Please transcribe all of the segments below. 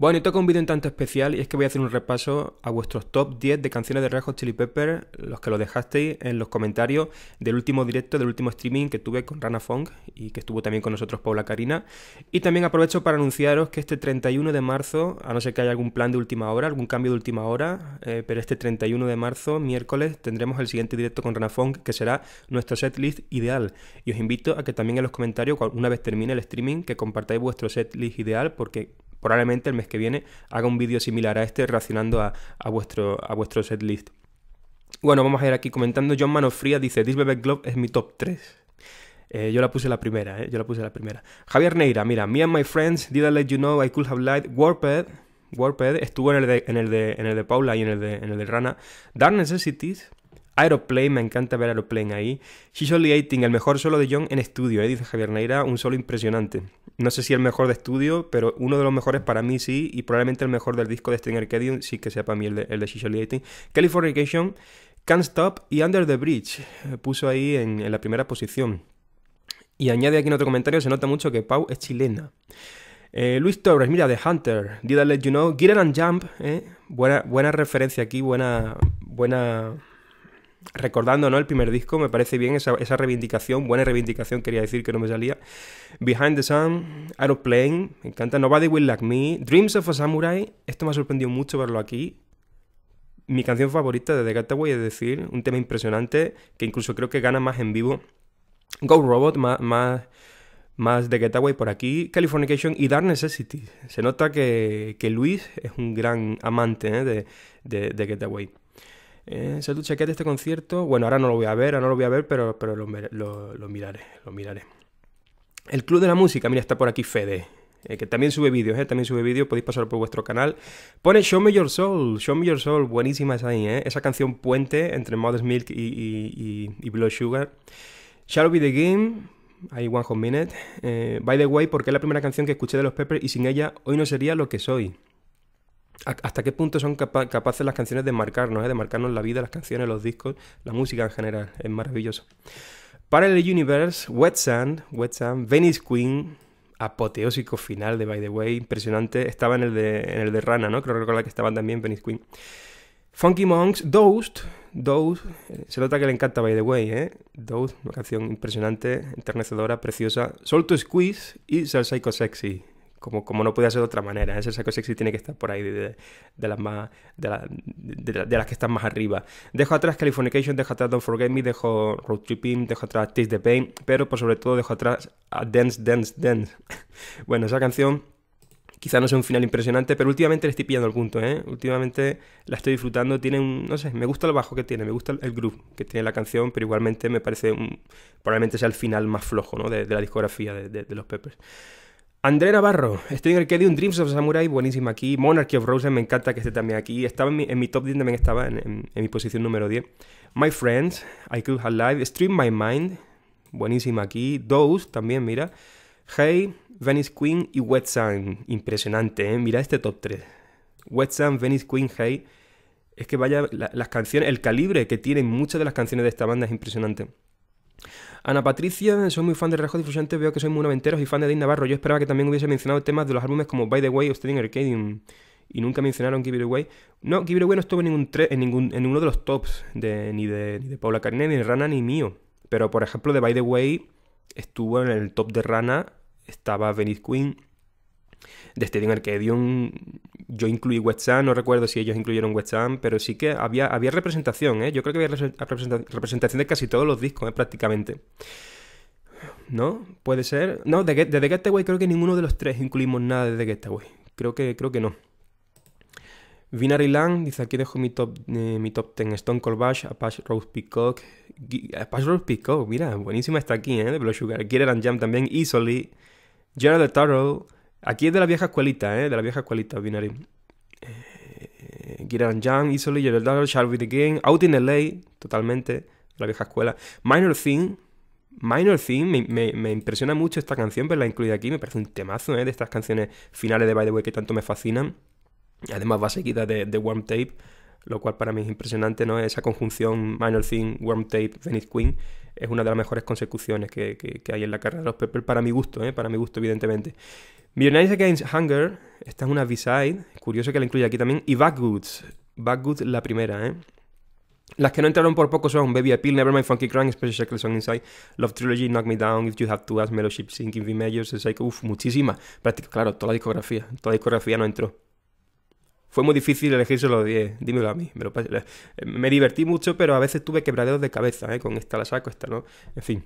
Bueno, y toca un vídeo en tanto especial y es que voy a hacer un repaso a vuestros top 10 de canciones de Red Chili Pepper, los que lo dejasteis en los comentarios del último directo, del último streaming que tuve con Rana Fong y que estuvo también con nosotros Paula Karina. Y también aprovecho para anunciaros que este 31 de marzo, a no ser que haya algún plan de última hora, algún cambio de última hora, eh, pero este 31 de marzo, miércoles, tendremos el siguiente directo con Rana Fong que será nuestro setlist ideal. Y os invito a que también en los comentarios, una vez termine el streaming, que compartáis vuestro setlist ideal porque probablemente el mes que viene haga un vídeo similar a este reaccionando a, vuestro, a vuestro setlist. Bueno, vamos a ir aquí comentando. John Manofría dice, This Bebe Glove es mi top 3. Eh, yo la puse la primera, ¿eh? Yo la puse la primera. Javier Neira, mira, me and my friends did I let you know I could have lied. Warped, Warped estuvo en el de, en el de, en el de Paula y en el de, en el de Rana. Dark Necessities, Aeroplane, me encanta ver Aeroplane ahí. She's Only 18, el mejor solo de John en estudio, eh, dice Javier Neira, un solo impresionante. No sé si el mejor de estudio, pero uno de los mejores para mí sí, y probablemente el mejor del disco de stringer Arcadium, sí que sea para mí el de, el de She's Only 18. Californication, Can't Stop y Under the Bridge, eh, puso ahí en, la primera posición. Y añade aquí en otro comentario, se nota mucho que Pau es chilena. Eh, Luis Torres, mira, The Hunter, Did I Let You Know, Get It and Jump, ¿eh? buena, buena referencia aquí, buena, buena recordando ¿no? el primer disco, me parece bien esa, reivindicación, buena reivindicación, quería decir que no me salía. Behind the Sun, Aeroplane, me encanta, Nobody Will Like Me, Dreams of a Samurai, esto me ha sorprendido mucho verlo aquí. Mi canción favorita de The Getaway, es decir, un tema impresionante que incluso creo que gana más en vivo. Go Robot, más, más, The Getaway por aquí, Californication y Dark Necessity. Se nota que, que Luis es un gran amante ¿eh? de, de, de Getaway. Eh, salud, de este concierto. Bueno, ahora no lo voy a ver, ahora no lo voy a ver, pero, lo, miraré, lo miraré. El Club de la Música, mira, está por aquí Fede. Eh, que también sube vídeos, eh, también sube vídeos, podéis pasar por vuestro canal. Pone Show Me Your Soul, Show Me Your Soul, buenísima esa ahí, eh. Esa canción puente entre Mother's Milk y, Blood Sugar. Shall Be The Game, hay One Home Minute. Eh, by the way, porque es la primera canción que escuché de los Peppers y sin ella hoy no sería lo que soy hasta qué punto son capaces las canciones de marcarnos, ¿eh? de marcarnos la vida, las canciones, los discos, la música en general. Es maravilloso. Parallel Universe, Wet Sand, Wet Sand, Venice Queen, apoteósico final de By the Way, impresionante. Estaba en el de, en el de Rana, ¿no? Creo recordar que estaban también Venice Queen. Funky Monks, Dosed, Dosed, eh, se nota que le encanta By the Way, ¿eh? Dosed, una canción impresionante, enternecedora, preciosa. Solto Squeeze y Sal Psycho Sexy como, como no puede ser de otra manera. Ese saco sexy tiene que estar por ahí de, las más de, de, las que están más arriba. Dejo atrás Californication, dejo atrás Don't Forget Me, dejo Road Tripping, dejo atrás Taste the Pain, pero por sobre todo dejo atrás a Dance, Dance, Dance. bueno, esa canción quizá no sea un final impresionante, pero últimamente le estoy pillando el punto, ¿eh? Últimamente la estoy disfrutando, tiene un, no sé, me gusta el bajo que tiene, me gusta el groove que tiene la canción, pero igualmente me parece un, probablemente sea el final más flojo, ¿no? De, la discografía de los Peppers. André Navarro, estoy en el que un Dreams of Samurai, buenísima aquí. Monarchy of Roses, me encanta que esté también aquí. Estaba en mi, top 10, también estaba en, mi posición número 10. My Friends, I Could Have Live, Stream My Mind, buenísima aquí. Those, también, mira. Hey, Venice Queen y Wet Sun, impresionante, eh. Mira este top 3. Wet Sun, Venice Queen, Hey. Es que vaya, las canciones, el calibre que tienen muchas de las canciones de esta banda es impresionante. Ana Patricia, soy muy fan de Rejos Difusantes, veo que soy muy noventeros y fan de Dave Navarro. Yo esperaba que también hubiese mencionado temas de los álbumes como By the Way o Standing Arcadium. Y nunca mencionaron Give It Away. No, Give It Away no estuvo en, ningún en, ningún, ninguno de los tops, ni, de, Paula Carnet, ni de Rana, ni mío. Pero, por ejemplo, de By the Way estuvo en el top de Rana, estaba Venice Queen. De Steading Arcadium yo incluí Ham, no recuerdo si ellos incluyeron Ham, pero sí que había, había representación, ¿eh? Yo creo que había representación de casi todos los discos, ¿eh? prácticamente. ¿No? ¿Puede ser? No, de, The Getaway creo que ninguno de los tres incluimos nada de The Getaway. Creo que, creo que no. Vinary Lang, dice aquí dejo mi top, eh, mi top 10 Stone Cold Bash, Apache Rose Peacock Apache Rose Peacock, mira, buenísima está aquí, ¿eh? de Blood Sugar, and Jam también, Easily Gerald Taro Aquí es de la vieja escuelita, ¿eh? De la vieja escuelita, Binary. Eh, Giran Young, Isoli, Yellow Shall We The Game, Out in LA, totalmente, de la vieja escuela. Minor Thing, Minor Thing, me, impresiona mucho esta canción, pero pues la incluí aquí, me parece un temazo, ¿eh? De estas canciones finales de By The Way que tanto me fascinan. y Además va seguida de, de Warm Tape lo cual para mí es impresionante, ¿no? Esa conjunción Minor Thing, Worm Tape, Venice Queen es una de las mejores consecuciones que, hay en la carrera de los Peppers, para mi gusto, ¿eh? Para mi gusto, evidentemente. Millionaires Against Hunger, esta es una B-side, curioso que la incluya aquí también, y Backwoods, Backwoods la primera, ¿eh? Las que no entraron por poco son Baby Appeal, Nevermind, Funky crime, Special Shackle song Inside, Love Trilogy, Knock Me Down, If You Have To Ask, Mellowship Sinking, V Majors, Psycho, uff, muchísimas. Prácticamente, claro, toda la discografía, toda la discografía no entró. Fue muy difícil elegir solo 10, dímelo a mí. Me, divertí mucho, pero a veces tuve quebraderos de cabeza, ¿eh? Con esta la saco, esta no. En fin.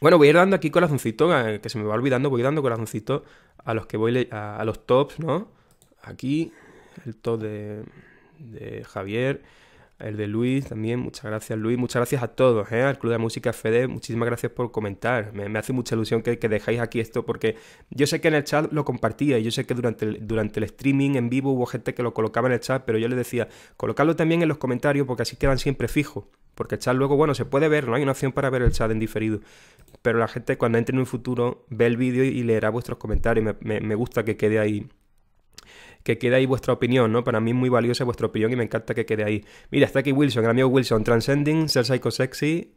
Bueno, voy a ir dando aquí corazoncito, eh, que se me va olvidando, voy dando corazoncito a los que voy a, a, los tops, ¿no? Aquí, el top de, de Javier el de Luis también, muchas gracias Luis, muchas gracias a todos, ¿eh? al Club de Música Fede, muchísimas gracias por comentar, me, hace mucha ilusión que, que, dejáis aquí esto porque yo sé que en el chat lo compartía, y yo sé que durante el, durante el streaming en vivo hubo gente que lo colocaba en el chat, pero yo les decía, colocadlo también en los comentarios porque así quedan siempre fijos, porque el chat luego, bueno, se puede ver, no hay una opción para ver el chat en diferido, pero la gente cuando entre en un futuro ve el vídeo y leerá vuestros comentarios, me gusta que quede ahí que quede ahí vuestra opinión, ¿no? Para mí es muy valiosa vuestra opinión y me encanta que quede ahí. Mira, está aquí Wilson, el amigo Wilson, Transcending, Ser Psycho Sexy.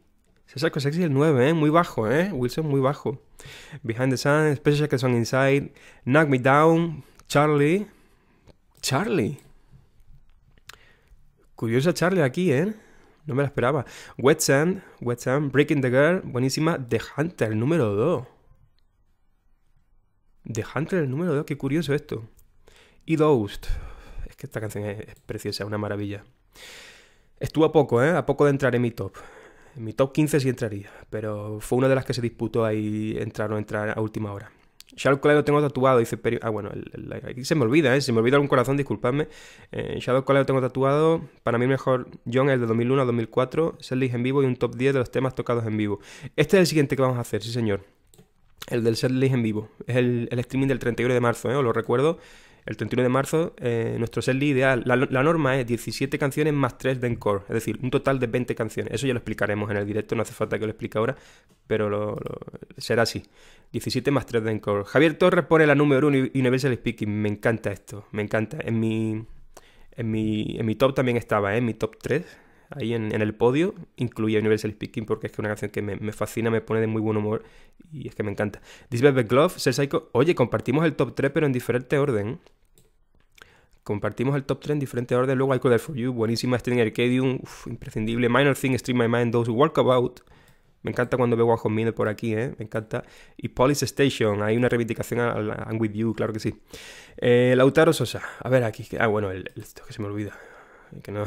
Ser Psycho Sexy el 9, ¿eh? Muy bajo, ¿eh? Wilson muy bajo. Behind the Sun, Special que son Inside, Knock Me Down, Charlie. Charlie. Curiosa Charlie aquí, ¿eh? No me la esperaba. Wet Sand, Wet Sand, Breaking the Girl, buenísima. The Hunter, el número 2. The Hunter, el número 2, qué curioso esto. Y Dost. Es que esta canción es, preciosa, una maravilla. Estuvo a poco, ¿eh? A poco de entrar en mi top. En mi top 15 sí entraría, pero fue una de las que se disputó ahí entrar o entrar a última hora. Shadow lo tengo tatuado, dice Perio... Ah, bueno, aquí se me olvida, ¿eh? Se me olvida algún corazón, disculpadme. Eh, Shadow lo tengo tatuado. Para mí mejor John el de 2001 a 2004. Setlist en vivo y un top 10 de los temas tocados en vivo. Este es el siguiente que vamos a hacer, sí señor. El del setlist en vivo. Es el, el streaming del 31 de marzo, ¿eh? Os lo recuerdo el 31 de marzo, eh, nuestro setlist ideal, la, norma es 17 canciones más 3 de encore, es decir, un total de 20 canciones. Eso ya lo explicaremos en el directo, no hace falta que lo explique ahora, pero lo, será así. 17 más 3 de encore. Javier Torres pone la número 1 Universal Speaking, me encanta esto, me encanta. En mi, en mi, en mi top también estaba, ¿eh? en mi top 3 ahí en, el podio, incluía Universal Speaking porque es que una canción que me, fascina, me pone de muy buen humor y es que me encanta. This Glove, Ser Psycho. Oye, compartimos el top 3 pero en diferente orden. Compartimos el top 3 en diferente orden. Luego I For You, buenísima. String Arcadium, uf, imprescindible. Minor Thing, Stream My Mind, Those About Me encanta cuando veo a Juan por aquí, ¿eh? Me encanta. Y Police Station, hay una reivindicación al I'm With You, claro que sí. Eh, Lautaro Sosa, a ver aquí. Ah, bueno, esto que se me olvida. que no,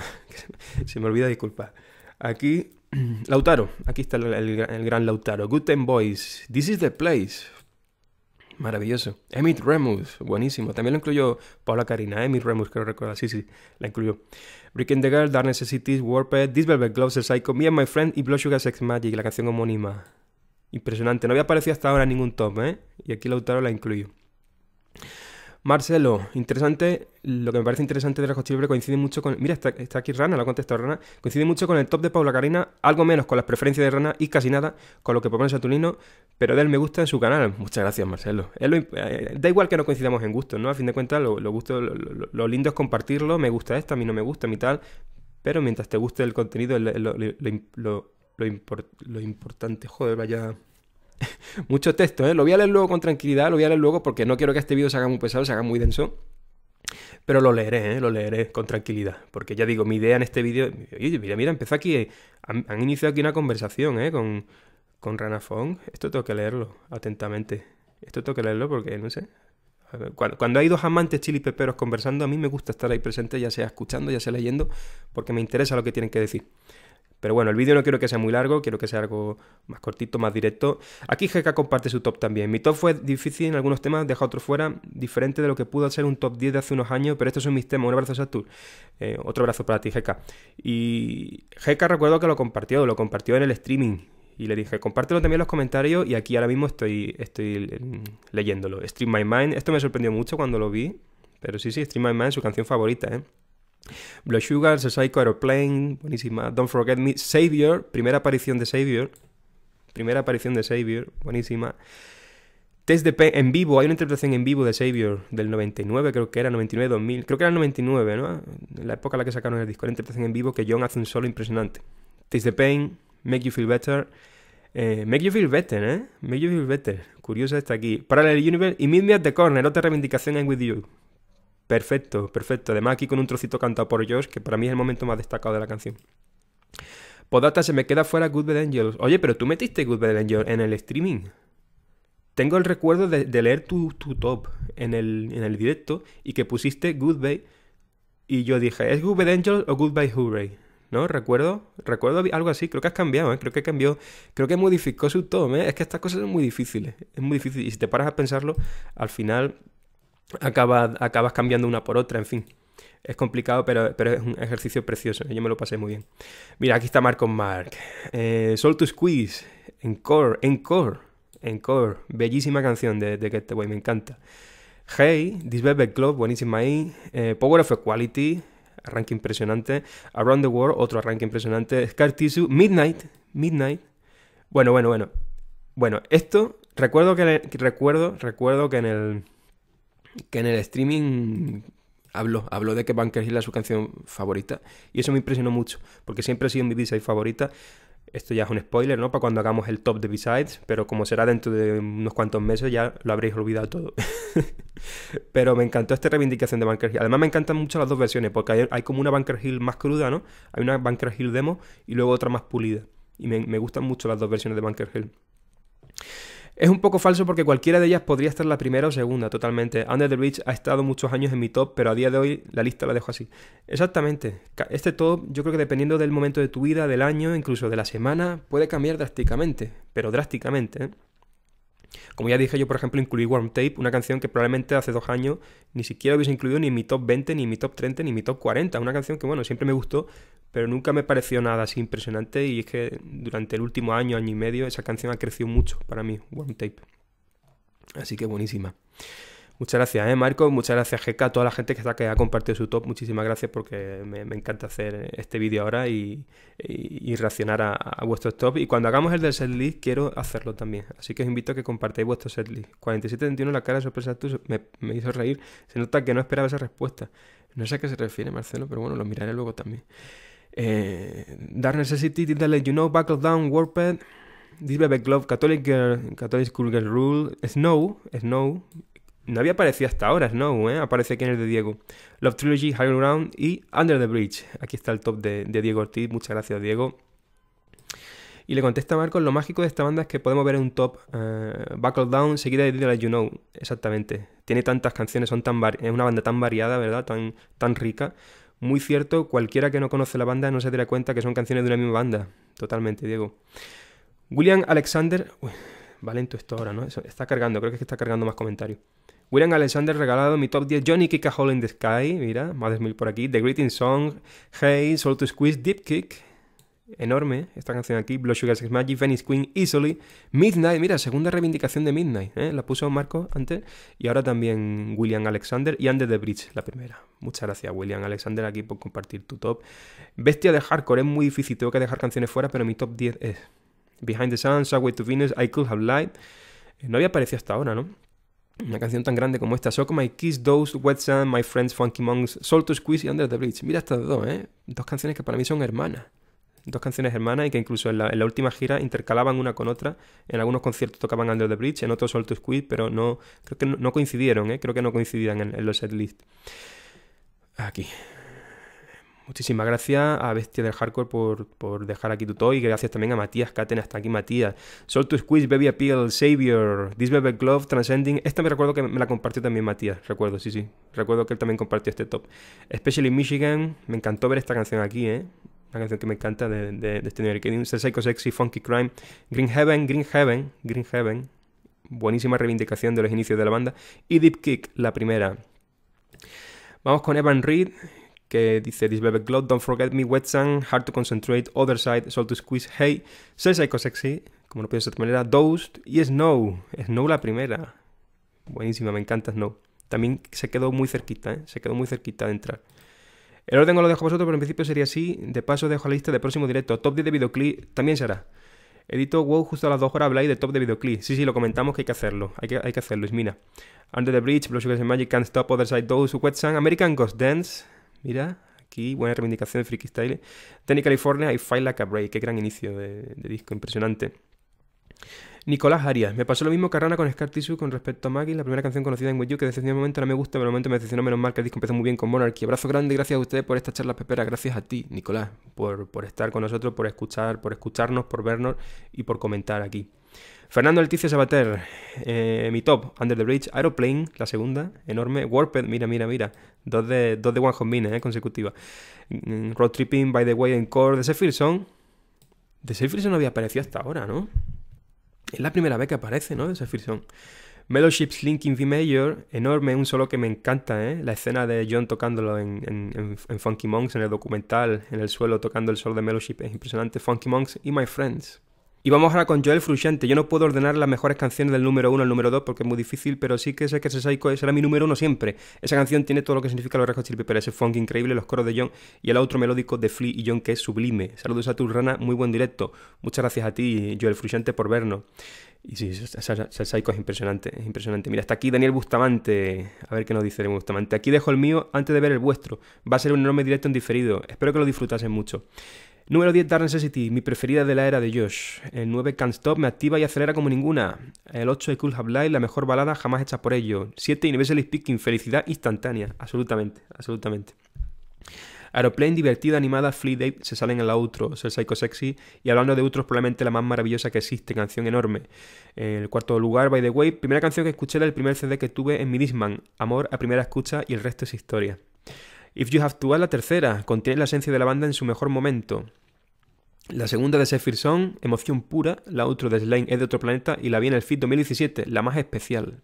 se me olvida disculpar. Aquí, Lautaro, aquí está el, gran Lautaro. Guten Boys, this is the place. Maravilloso. Emmett Remus, buenísimo. También lo incluyó Paula Karina, Emmett Remus, creo recuerda, Sí, sí, la incluyó. Brick the Girl, Dark Necessities, Warped, This Velvet Gloves, The Psycho, Me and My Friend y Blood Sugar Sex Magic, la canción homónima. Impresionante, no había aparecido hasta ahora ningún top, ¿eh? Y aquí Lautaro la incluyó. Marcelo, interesante, lo que me parece interesante de la Libre coincide mucho con... Mira, está, aquí Rana, la contestado Rana. Coincide mucho con el top de Paula Karina, algo menos con las preferencias de Rana y casi nada con lo que propone Saturnino, pero él me gusta en su canal. Muchas gracias, Marcelo. Eh, eh, da igual que no coincidamos en gustos, ¿no? A fin de cuentas, lo, lo lindo es compartirlo, me gusta esto, a mí no me gusta, a mí tal, pero mientras te guste el contenido, lo, lo importante, joder, vaya... mucho texto, ¿eh? Lo voy a leer luego con tranquilidad, lo voy a leer luego porque no quiero que este vídeo se haga muy pesado, se haga muy denso. Pero lo leeré, ¿eh? lo leeré con tranquilidad. Porque ya digo, mi idea en este vídeo. Mira, mira, empezó aquí. Eh, han, iniciado aquí una conversación, ¿eh? Con, con ranafong Esto tengo que leerlo atentamente. Esto tengo que leerlo porque, no sé. cuando, cuando, hay dos amantes chilipeperos conversando, a mí me gusta estar ahí presente, ya sea escuchando, ya sea leyendo, porque me interesa lo que tienen que decir. Pero bueno, el vídeo no quiero que sea muy largo, quiero que sea algo más cortito, más directo. Aquí GK comparte su top también. Mi top fue difícil en algunos temas, deja otro fuera, diferente de lo que pudo ser un top 10 de hace unos años, pero estos son mis temas. Un abrazo, Satur. Eh, otro abrazo para ti, GK. Y GK recuerdo que lo compartió, lo compartió en el streaming. Y le dije, compártelo también en los comentarios y aquí ahora mismo estoy, estoy mm, leyéndolo. Stream My Mind, esto me sorprendió mucho cuando lo vi, pero sí, sí, Stream My Mind, su canción favorita, ¿eh? Blood Sugar, Psycho Aeroplane, buenísima. Don't Forget Me, Savior, primera aparición de Savior. Primera aparición de Savior, buenísima. Test de Pain en vivo, hay una interpretación en vivo de Savior del 99, creo que era 99, 2000, creo que era el 99, ¿no? En la época en la que sacaron el disco, la interpretación en vivo que John hace un solo impresionante. Taste the Pain, Make You Feel Better, eh, Make You Feel Better, ¿eh? Make You Feel Better, curiosa está aquí. Parallel Universe y Meet Me at the Corner, otra reivindicación en With You. Perfecto, perfecto. Además aquí con un trocito cantado por Josh, que para mí es el momento más destacado de la canción. Podata, se me queda fuera Good Bad Angels. Oye, pero tú metiste Good Bad Angels en el streaming. Tengo el recuerdo de, leer tu, top en el, directo y que pusiste Good Goodbye y yo dije, ¿es Good Bad Angels o Goodbye Hooray? ¿no? Recuerdo, recuerdo algo así, creo que has cambiado, ¿eh? creo que cambió, creo que modificó su tom, ¿eh? es que estas cosas son muy difíciles, es muy difícil, y si te paras a pensarlo, al final acabas, cambiando una por otra, en fin. Es complicado, pero, es un ejercicio precioso. Yo me lo pasé muy bien. Mira, aquí está Marco Mark. Eh, to Squeeze, Encore, Encore, Encore. Bellísima canción de, de te Way, me encanta. Hey, This Club, buenísima ahí. Eh, Power of Equality, arranque impresionante. Around the World, otro arranque impresionante. Scar Tissue, Midnight, Midnight. Bueno, bueno, bueno. Bueno, esto, recuerdo que, recuerdo, recuerdo que en el que en el streaming habló, habló de que Bunker Hill es su canción favorita. Y eso me impresionó mucho, porque siempre ha sido mi B-side favorita. Esto ya es un spoiler, ¿no? Para cuando hagamos el top de B-sides, pero como será dentro de unos cuantos meses ya lo habréis olvidado todo. pero me encantó esta reivindicación de Bunker Hill. Además me encantan mucho las dos versiones, porque hay, como una Bunker Hill más cruda, ¿no? Hay una Bunker Hill demo y luego otra más pulida. Y me, me gustan mucho las dos versiones de Bunker Hill. Es un poco falso porque cualquiera de ellas podría estar la primera o segunda, totalmente. Under the Bridge ha estado muchos años en mi top, pero a día de hoy la lista la dejo así. Exactamente. Este top, yo creo que dependiendo del momento de tu vida, del año, incluso de la semana, puede cambiar drásticamente. Pero drásticamente, ¿eh? Como ya dije, yo por ejemplo incluí Warm Tape, una canción que probablemente hace dos años ni siquiera hubiese incluido ni en mi top 20, ni en mi top 30, ni mi top 40. Una canción que, bueno, siempre me gustó, pero nunca me pareció nada así impresionante y es que durante el último año, año y medio, esa canción ha crecido mucho para mí, Warm Tape. Así que buenísima. Muchas gracias, ¿eh, Marco. Muchas gracias, GK, a toda la gente que, está, que ha compartido su top. Muchísimas gracias porque me, encanta hacer este vídeo ahora y, reaccionar a, vuestros top. Y cuando hagamos el del setlist, quiero hacerlo también. Así que os invito a que compartáis vuestro setlist. 4721, la cara sorpresa tú me, hizo reír. Se nota que no esperaba esa respuesta. No sé a qué se refiere, Marcelo, pero bueno, lo miraré luego también. Eh, Dark Necessity, did you know, Buckle Down, Warped. This Baby Glove, Catholic Girl, Catholic School Girl Rule, Snow, Snow, no había aparecido hasta ahora ¿no? ¿eh? Aparece aquí en el de Diego. Love Trilogy, Higher Ground y Under the Bridge. Aquí está el top de, Diego Ortiz. Muchas gracias, Diego. Y le contesta Marcos, lo mágico de esta banda es que podemos ver un top eh, Buckle Down seguida de as You Know. Exactamente. Tiene tantas canciones, son tan es una banda tan variada, ¿verdad? Tan, tan rica. Muy cierto, cualquiera que no conoce la banda no se dará cuenta que son canciones de una misma banda. Totalmente, Diego. William Alexander... Valento esto ahora, ¿no? está cargando, creo que está cargando más comentarios. William Alexander regalado mi top 10. Johnny Kick a Hole in the Sky, mira, más de mil por aquí. The Greeting Song, Hey, Soul to Squeeze, Deep Kick. Enorme esta canción aquí, Blood Sugar Sex Magic, Venice Queen, Easily, Midnight, mira, segunda reivindicación de Midnight, ¿eh? la puso Marco antes y ahora también William Alexander y Under the Bridge, la primera. Muchas gracias William Alexander aquí por compartir tu top. Bestia de hardcore, es muy difícil, tengo que dejar canciones fuera, pero mi top 10 es Behind the Sun, Subway to Venus, I Could Have Light, eh, No había aparecido hasta ahora, ¿no? Una canción tan grande como esta. Sock My Kiss, Those, Wet Sand, My Friends, Funky Monks, Soul to Squeeze y Under the Bridge. Mira estas dos, ¿eh? Dos canciones que para mí son hermanas. Dos canciones hermanas y que incluso en la, última gira intercalaban una con otra. En algunos conciertos tocaban Under the Bridge, en otros Soul to Squeeze, pero no, creo que no, coincidieron, ¿eh? Creo que no coincidían en, en los setlist. Aquí. Muchísimas gracias a Bestia del Hardcore por, dejar aquí tu toy. Gracias también a Matías Caten, hasta aquí Matías. Soul to Squeeze, Baby Appeal, Savior, This Baby Glove, Transcending. Esta me recuerdo que me la compartió también Matías, recuerdo, sí, sí. Recuerdo que él también compartió este top. Especially Michigan, me encantó ver esta canción aquí, ¿eh? Una canción que me encanta de, de, de este nivel. Psycho Sexy, Funky Crime, Green Heaven, Green Heaven, Green Heaven. Buenísima reivindicación de los inicios de la banda. Y Deep Kick, la primera. Vamos con Evan Reed que dice This Globe, Don't Forget Me, Wet Sun, Hard to Concentrate, Other Side, Soul to Squeeze, Hey, Ser Psycho Sexy, como lo pienso de otra manera, Dosed y Snow. Snow la primera. Buenísima, me encanta Snow. También se quedó muy cerquita, ¿eh? se quedó muy cerquita de entrar. El orden lo dejo a vosotros, pero en principio sería así. De paso, dejo la lista de próximo directo. Top 10 de videoclip también será. Edito WoW justo a las 2 horas habláis de top de videoclip. Sí, sí, lo comentamos que hay que hacerlo. Hay que, hay que hacerlo, es mina. Under the Bridge, Blue sugar Magic, Can't Stop, Other Side, Dost, Wet Sun, American Ghost Dance, Mira, aquí buena reivindicación de Freaky Style. Tenny California y Fight Like a Qué gran inicio de, disco, impresionante. Nicolás Arias, me pasó lo mismo que Rana con Scar Tissue con respecto a Maggie, la primera canción conocida en Wii U, que desde ese momento no me gusta, pero el momento me decepcionó menos mal que el disco empezó muy bien con Monarchy. Abrazo grande, gracias a ustedes por esta charla pepera, gracias a ti, Nicolás, por, por estar con nosotros, por escuchar, por escucharnos, por vernos y por comentar aquí. Fernando Leticia Sabater, eh, mi top, Under the Bridge, Aeroplane, la segunda, enorme, Warped, mira, mira, mira, dos de, dos de One eh, consecutiva. Mm, mm, Road Tripping, By the Way, Encore, de Sephirson. De Zephyr no había aparecido hasta ahora, ¿no? Es la primera vez que aparece, ¿no? De Sephirson. Song. Mellowships Linking V Major, enorme, un solo que me encanta, ¿eh? La escena de John tocándolo en, en Funky Monks, en el documental, en el suelo tocando el solo de Mellowship, es impresionante. Funky Monks y My Friends. Y vamos ahora con Joel Frusciante. Yo no puedo ordenar las mejores canciones del número 1 al número 2 porque es muy difícil, pero sí que sé que ese Psycho será mi número 1 siempre. Esa canción tiene todo lo que significa los Red Chili ese funk increíble, los coros de John y el otro melódico de Flea y John que es sublime. Saludos a tu rana, muy buen directo. Muchas gracias a ti, Joel Frusciante, por vernos. Y sí, ese Psycho es impresionante, es impresionante. Mira, está aquí Daniel Bustamante. A ver qué nos dice Daniel Bustamante. Aquí dejo el mío antes de ver el vuestro. Va a ser un enorme directo en diferido. Espero que lo disfrutasen mucho. Número 10, Dark Necessity, mi preferida de la era de Josh. El 9, Can't Stop, me activa y acelera como ninguna. El 8, I Cool Have Light, la mejor balada jamás hecha por ellos. 7, invisible Speaking, felicidad instantánea. Absolutamente, absolutamente. Aeroplane, divertida, animada, Fleet Dave se salen en la outro, Ser Psycho Sexy, y hablando de outros, probablemente la más maravillosa que existe, canción enorme. En el cuarto lugar, By the Way, primera canción que escuché del primer CD que tuve en mi Amor a primera escucha y el resto es historia. If You Have to la tercera, contiene la esencia de la banda en su mejor momento. La segunda de Sephir Song, Emoción Pura, la otra de Slain es de otro planeta y la vi en el FIT 2017, la más especial.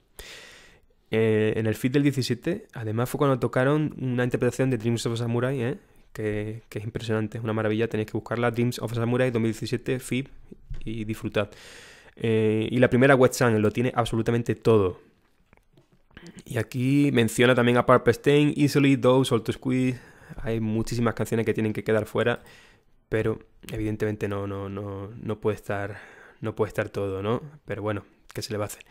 Eh, en el FIT del 17, además fue cuando tocaron una interpretación de Dreams of Samurai, ¿eh? que, es impresionante, es una maravilla, tenéis que buscarla, Dreams of Samurai 2017, FIT y disfrutad. Eh, y la primera West Sun lo tiene absolutamente todo. Y aquí menciona también a Stain, Easily, Dose, All to Squeeze. Hay muchísimas canciones que tienen que quedar fuera, pero evidentemente no, no, no, no puede estar. No puede estar todo, ¿no? Pero bueno, ¿qué se le va a hacer?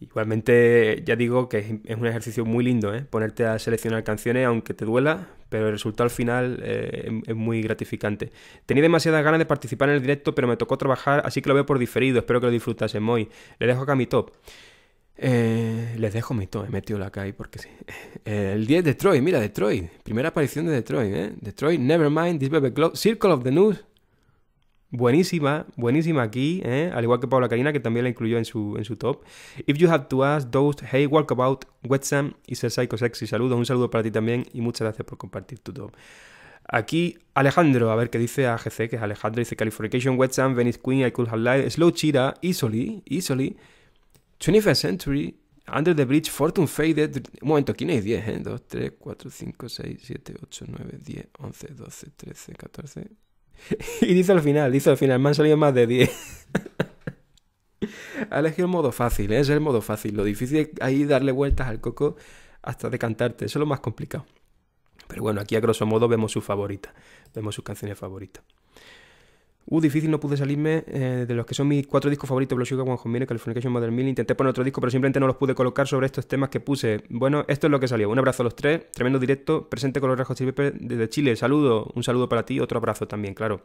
Igualmente, ya digo que es un ejercicio muy lindo, ¿eh? ponerte a seleccionar canciones aunque te duela, pero el resultado al final eh, es muy gratificante. Tenía demasiadas ganas de participar en el directo, pero me tocó trabajar, así que lo veo por diferido. Espero que lo disfrutasen Muy. Le dejo acá mi top. Eh, les dejo mi top, he metido la kai porque sí. Eh, el 10 Detroit, mira, Detroit. Primera aparición de Detroit, ¿eh? Detroit, Nevermind, This Baby Club, Circle of the News. Buenísima, buenísima aquí, ¿eh? al igual que Paula Karina, que también la incluyó en su, en su top. If You Have to Ask, those, Hey, Walkabout, Wetsam y Ser Psycho Sexy. Saludos, un saludo para ti también y muchas gracias por compartir tu top. Aquí Alejandro, a ver qué dice AGC, que es Alejandro, dice Californication, Wetsam, Venice Queen, I Could Have Lied, Slow Cheetah, easily, easily 21st Century, Under the Bridge, Fortune Faded. Un momento, aquí no hay 10, ¿eh? 2, 3, 4, 5, 6, 7, 8, 9, 10, 11, 12, 13, 14. y dice al final, dice al final, me han salido más de 10. ha elegido el modo fácil, ¿eh? es el modo fácil. Lo difícil es ahí darle vueltas al coco hasta decantarte. Eso es lo más complicado. Pero bueno, aquí a grosso modo vemos su favorita. Vemos sus canciones favoritas. Uh, difícil, no pude salirme eh, de los que son mis cuatro discos favoritos, Blood Sugar, One Home Californication, Mother Mill. Intenté poner otro disco, pero simplemente no los pude colocar sobre estos temas que puse. Bueno, esto es lo que salió. Un abrazo a los tres, tremendo directo, presente con los rejos desde Chile. Saludo, un saludo para ti, otro abrazo también, claro.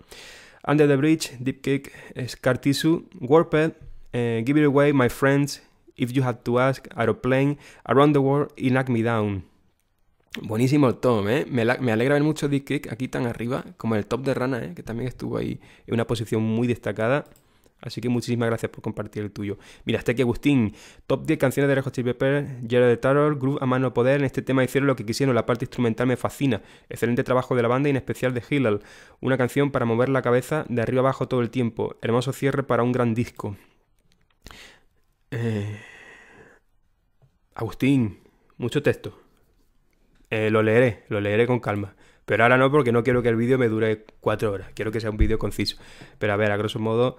Under the Bridge, Deep Kick, Scar Tissue, Warped, eh, Give It Away, My Friends, If You Have to Ask, Aeroplane, Around the World y Knock Me Down. Buenísimo el Tom, ¿eh? Me, alegra ver mucho Dick Kick aquí tan arriba, como el top de Rana, ¿eh? que también estuvo ahí en una posición muy destacada. Así que muchísimas gracias por compartir el tuyo. Mira, este aquí Agustín. Top 10 canciones de Rejo Hot Pepper, Jared de Tarot, Groove a mano poder. En este tema hicieron lo que quisieron, la parte instrumental me fascina. Excelente trabajo de la banda y en especial de Hillel. Una canción para mover la cabeza de arriba abajo todo el tiempo. Hermoso cierre para un gran disco. Eh, Agustín, mucho texto. Eh, lo leeré, lo leeré con calma. Pero ahora no, porque no quiero que el vídeo me dure cuatro horas. Quiero que sea un vídeo conciso. Pero a ver, a grosso modo,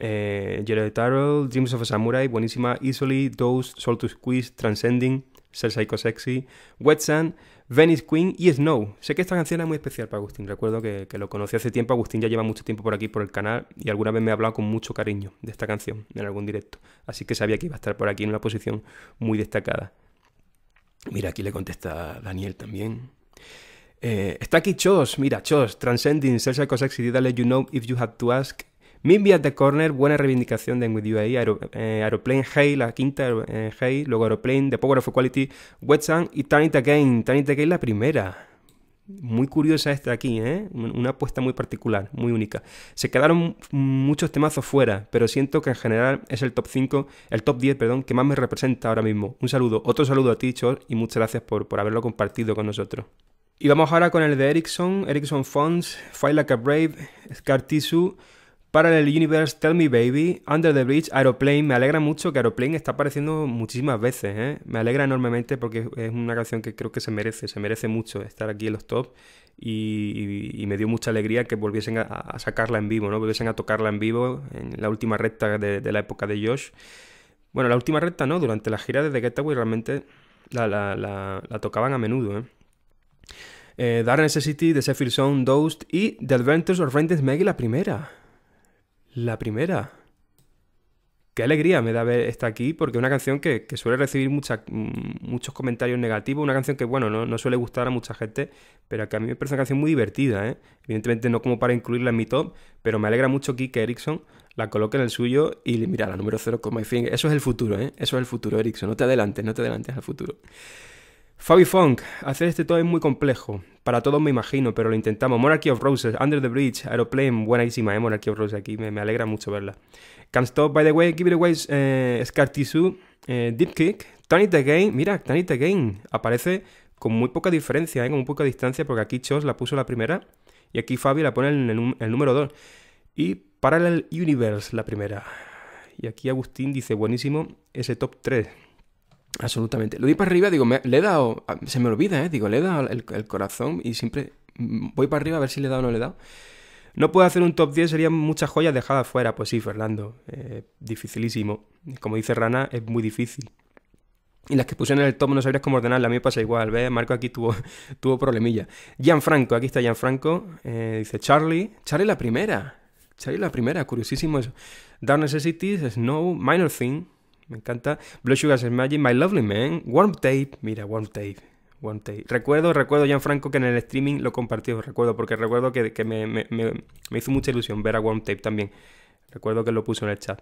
Jared eh, Tarrell, Dreams of a Samurai, buenísima. Easily, Dose, Soul to Squeeze, Transcending, Ser Psycho Sexy, Wet Sand, Venice Queen y Snow. Sé que esta canción es muy especial para Agustín. Recuerdo que, que, lo conocí hace tiempo. Agustín ya lleva mucho tiempo por aquí, por el canal, y alguna vez me ha hablado con mucho cariño de esta canción en algún directo. Así que sabía que iba a estar por aquí en una posición muy destacada. Mira, aquí le contesta Daniel también. Eh, está aquí Chos, mira, Chos, Transcending, Celsa Cosa Let You Know If You Had to Ask. Mimbi at the Corner, buena reivindicación de With ahí. Eh, Aeroplane Hey, la quinta eh, Hey, luego Aeroplane, The Power of quality, Wet Sun y Turn It Again. Turn It Again la primera. Muy curiosa esta aquí, ¿eh? Una apuesta muy particular, muy única. Se quedaron muchos temazos fuera, pero siento que en general es el top 5, el top 10, perdón, que más me representa ahora mismo. Un saludo, otro saludo a ti, Chor, y muchas gracias por, por haberlo compartido con nosotros. Y vamos ahora con el de Ericsson, Ericsson Fonts, Fight Like a Brave, Scar Tissue, Parallel Universe, Tell Me Baby, Under the Bridge, Aeroplane. Me alegra mucho que Aeroplane está apareciendo muchísimas veces. ¿eh? Me alegra enormemente porque es una canción que creo que se merece, se merece mucho estar aquí en los top. Y, me dio mucha alegría que volviesen a, sacarla en vivo, ¿no? Volviesen a tocarla en vivo en la última recta de, la época de Josh. Bueno, la última recta no, durante la gira de Getaway realmente la, tocaban a menudo, ¿eh? eh Dark Necessity, The Sephiroth, Zone, Dosed y The Adventures of Friends Maggie, la primera. La primera. Qué alegría me da ver esta aquí, porque es una canción que, suele recibir mm, muchos comentarios negativos, una canción que, bueno, no, suele gustar a mucha gente, pero que a mí me parece una canción muy divertida, ¿eh? Evidentemente no como para incluirla en mi top, pero me alegra mucho aquí que Erickson la coloque en el suyo y mira, la número 0, my Finger. Eso es el futuro, ¿eh? Eso es el futuro, Erickson. No te adelantes, no te adelantes al futuro. Fabi Funk, hacer este todo es muy complejo. Para todos me imagino, pero lo intentamos. Monarchy of Roses, Under the Bridge, Aeroplane, buenísima, ¿eh? Monarchy of Roses aquí, me, alegra mucho verla. Can't Stop, by the way, Give It Away, eh, Scar Tissue, eh, Deep Kick, Turn It Again, mira, Turn It Again, aparece con muy poca diferencia, eh, con muy poca distancia, porque aquí Chos la puso la primera y aquí Fabi la pone en el, el número 2. Y Parallel Universe la primera. Y aquí Agustín dice, buenísimo, ese top 3. Absolutamente. Lo di para arriba, digo, le he dado, se me olvida, ¿eh? Digo, le he dado el, corazón y siempre voy para arriba a ver si le he dado o no le he dado. No puedo hacer un top 10, serían muchas joyas dejadas fuera. Pues sí, Fernando, eh, dificilísimo. Como dice Rana, es muy difícil. Y las que puse en el top no sabrías cómo ordenarlas. A mí pasa igual, ¿ves? Marco aquí tuvo, tuvo problemilla. Gianfranco, aquí está Gianfranco. Eh, dice Charlie. Charlie la primera. Charlie la primera, curiosísimo eso. Down Necessities, Snow, Minor Thing me encanta. Blood Sugars My Lovely Man, Warm Tape, mira, Warm Tape. Warm Recuerdo, recuerdo, Gianfranco, que en el streaming lo compartió, recuerdo, porque recuerdo que, me, hizo mucha ilusión ver a Warm Tape también. Recuerdo que lo puso en el chat.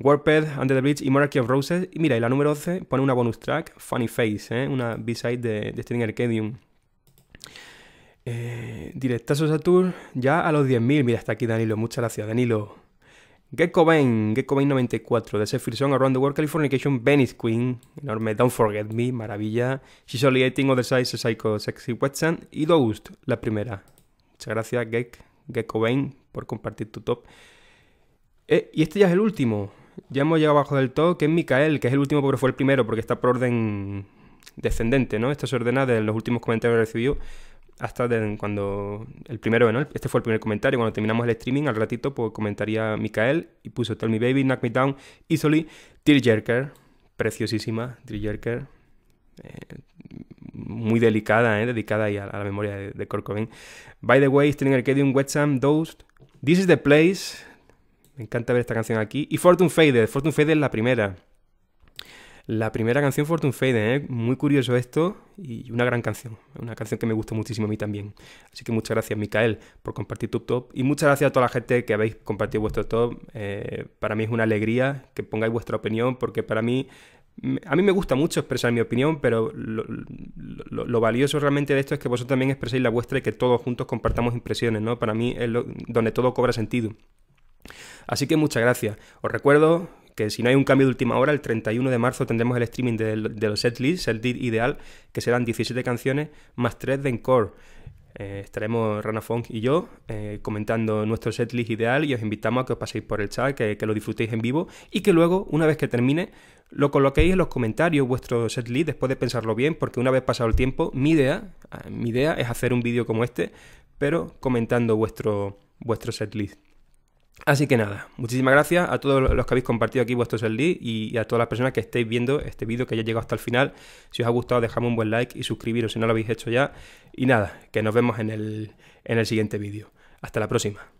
Warped, Under the Bridge y Monarchy of Roses. Y mira, y la número 11 pone una bonus track, Funny Face, ¿eh? una B-side de, de String Arcadium. Eh, directazo Satur, ya a los 10.000. Mira, está aquí Danilo. Muchas gracias, Danilo. Get Bain, Get Bain 94, de Sephir Song, Around the World, Californication, Venice Queen, enorme, Don't Forget Me, maravilla, She's Only Eating, Other Size, Psycho, Sexy Sand, y Ghost, la primera. Muchas gracias, Gekko Gecko por compartir tu top. Eh, y este ya es el último. Ya hemos llegado abajo del top, que es Mikael, que es el último, pero fue el primero, porque está por orden descendente, ¿no? está se en de los últimos comentarios que recibió hasta cuando el primero, Este fue el primer comentario. Cuando terminamos el streaming, al ratito pues, comentaría Micael y puso Tell Me Baby, Knock Me Down, Easily, Jerker preciosísima, Tearjerker. Eh, muy delicada, ¿eh? dedicada a, la memoria de, de By the way, Stringer Arcadium, Wet Sam, This is the Place. Me encanta ver esta canción aquí. Y Fortune Faded. Fortune Faded es la primera. La primera canción Fortune Fade, ¿eh? muy curioso esto y una gran canción, una canción que me gusta muchísimo a mí también. Así que muchas gracias Micael por compartir tu top y muchas gracias a toda la gente que habéis compartido vuestro top. Eh, para mí es una alegría que pongáis vuestra opinión porque para mí a mí me gusta mucho expresar mi opinión, pero lo, valioso realmente de esto es que vosotros también expreséis la vuestra y que todos juntos compartamos impresiones, ¿no? Para mí es donde todo cobra sentido. Así que muchas gracias. Os recuerdo que si no hay un cambio de última hora, el 31 de marzo tendremos el streaming del, los setlist, el ideal, que serán 17 canciones más 3 de encore. Eh, estaremos Rana Funk y yo eh, comentando nuestro setlist ideal y os invitamos a que os paséis por el chat, que, lo disfrutéis en vivo y que luego, una vez que termine, lo coloquéis en los comentarios vuestro setlist después de pensarlo bien, porque una vez pasado el tiempo, mi idea, eh, mi idea es hacer un vídeo como este, pero comentando vuestro, vuestro setlist. Así que nada, muchísimas gracias a todos los que habéis compartido aquí vuestros lead y a todas las personas que estéis viendo este vídeo que haya llegado hasta el final. Si os ha gustado, dejadme un buen like y suscribiros si no lo habéis hecho ya. Y nada, que nos vemos en el, en el siguiente vídeo. Hasta la próxima.